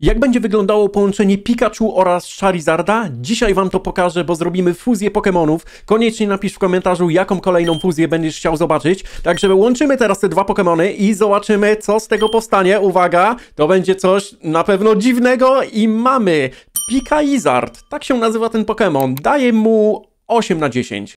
Jak będzie wyglądało połączenie Pikachu oraz Charizarda? Dzisiaj wam to pokażę, bo zrobimy fuzję Pokémonów. Koniecznie napisz w komentarzu, jaką kolejną fuzję będziesz chciał zobaczyć. Także łączymy teraz te dwa Pokémony i zobaczymy, co z tego powstanie. Uwaga, to będzie coś na pewno dziwnego i mamy Pikaizard. Tak się nazywa ten Pokémon. Daję mu 8 na 10.